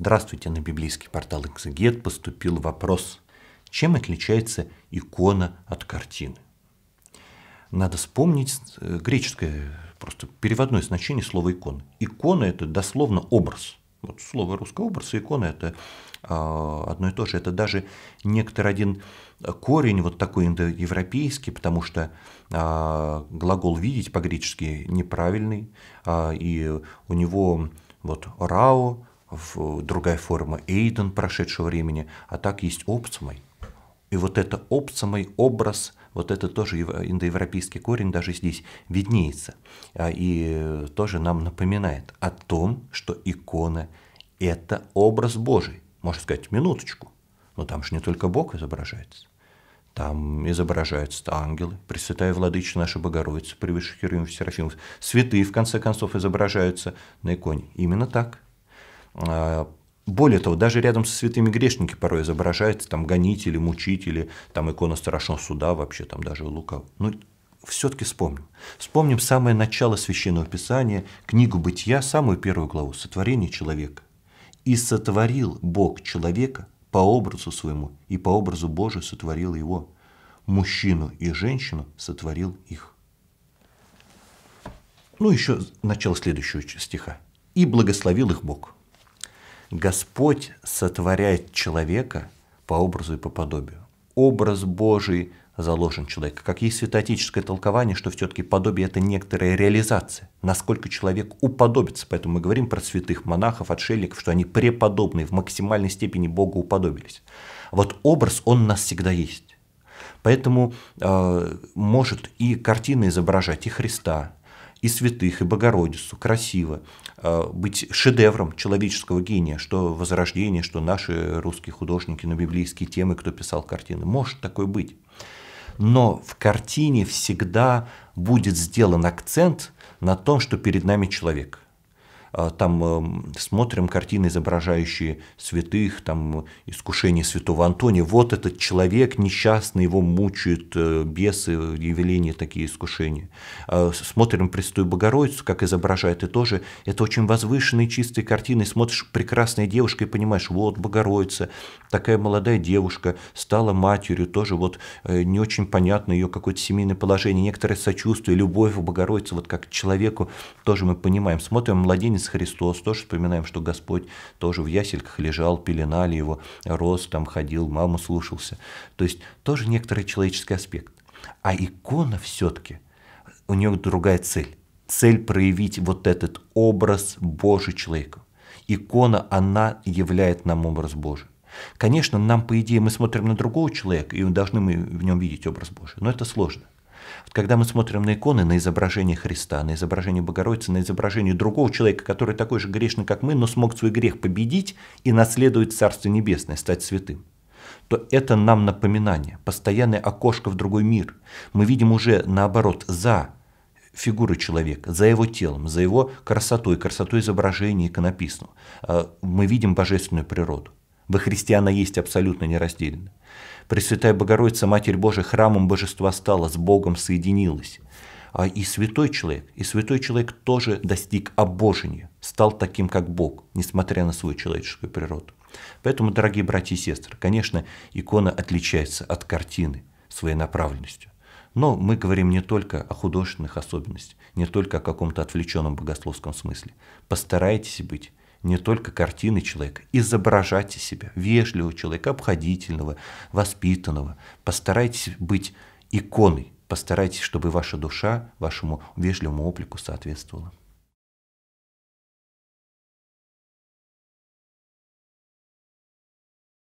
Здравствуйте, на библейский портал «Экзегет» поступил вопрос, чем отличается икона от картины. Надо вспомнить э, греческое просто переводное значение слова «икона». Икона – это дословно образ. Вот слово русское «образ» и «икона» – это а, одно и то же. Это даже некоторый один корень вот такой индоевропейский, потому что а, глагол «видеть» по-гречески неправильный, а, и у него вот «рао», в другая форма Эйден прошедшего времени, а так есть опцумой. И вот это опцумой образ, вот это тоже индоевропейский корень даже здесь виднеется. А, и э, тоже нам напоминает о том, что икона – это образ Божий. Можно сказать, минуточку, но там же не только Бог изображается. Там изображаются ангелы, Пресвятая Владыча наша Богородица, превыше Херувим Серафимов. Святые, в конце концов, изображаются на иконе. Именно так – а, более того, даже рядом со святыми грешники порой изображаются там гонители, мучители, там икона страшного суда вообще, там даже у Лука. Ну, все-таки вспомним. Вспомним самое начало Священного Писания, книгу Бытия, самую первую главу, сотворение человека. «И сотворил Бог человека по образу своему, и по образу Божию сотворил его. Мужчину и женщину сотворил их». Ну, еще начало следующего стиха. «И благословил их Бог». Господь сотворяет человека по образу и по подобию. Образ Божий заложен человек. Как есть святоотеческое толкование, что все-таки подобие – это некоторая реализация, насколько человек уподобится. Поэтому мы говорим про святых монахов, отшельников, что они преподобные, в максимальной степени Богу уподобились. Вот образ, он у нас всегда есть. Поэтому э, может и картины изображать, и Христа, и святых, и Богородицу, красиво, э, быть шедевром человеческого гения, что Возрождение, что наши русские художники на библейские темы, кто писал картины. Может такое быть. Но в картине всегда будет сделан акцент на том, что перед нами человек – а, там эм, смотрим картины, изображающие святых, там искушение святого Антония. Вот этот человек несчастный, его мучают э, бесы, явления такие искушения. А, смотрим Престую Богородицу, как изображает, и тоже это очень возвышенные чистые картины. Смотришь прекрасная девушка и понимаешь, вот Богородица, такая молодая девушка, стала матерью, тоже вот э, не очень понятно ее какое-то семейное положение, некоторое сочувствие, любовь к Богородице, вот как человеку тоже мы понимаем. Смотрим младенец младенец Христос, тоже вспоминаем, что Господь тоже в ясельках лежал, пеленали его, рос, там ходил, маму слушался. То есть тоже некоторый человеческий аспект. А икона все-таки, у нее другая цель. Цель проявить вот этот образ Божий человека. Икона, она являет нам образ Божий. Конечно, нам, по идее, мы смотрим на другого человека, и должны мы в нем видеть образ Божий, но это сложно. Вот когда мы смотрим на иконы, на изображение Христа, на изображение Богородицы, на изображение другого человека, который такой же грешный, как мы, но смог свой грех победить и наследовать Царство Небесное, стать святым то это нам напоминание, постоянное окошко в другой мир. Мы видим уже, наоборот, за фигуры человека, за его телом, за его красотой, красотой изображения иконописного. Э, мы видим божественную природу. Во христиана есть абсолютно нераздельно. Пресвятая Богородица, Матерь Божия, храмом божества стала, с Богом соединилась. А и святой человек, и святой человек тоже достиг обожения, стал таким, как Бог, несмотря на свою человеческую природу. Поэтому, дорогие братья и сестры, конечно, икона отличается от картины своей направленностью. Но мы говорим не только о художественных особенностях, не только о каком-то отвлеченном богословском смысле. Постарайтесь быть не только картины человека. Изображайте себя вежливого человека, обходительного, воспитанного. Постарайтесь быть иконой, постарайтесь, чтобы ваша душа вашему вежливому облику соответствовала.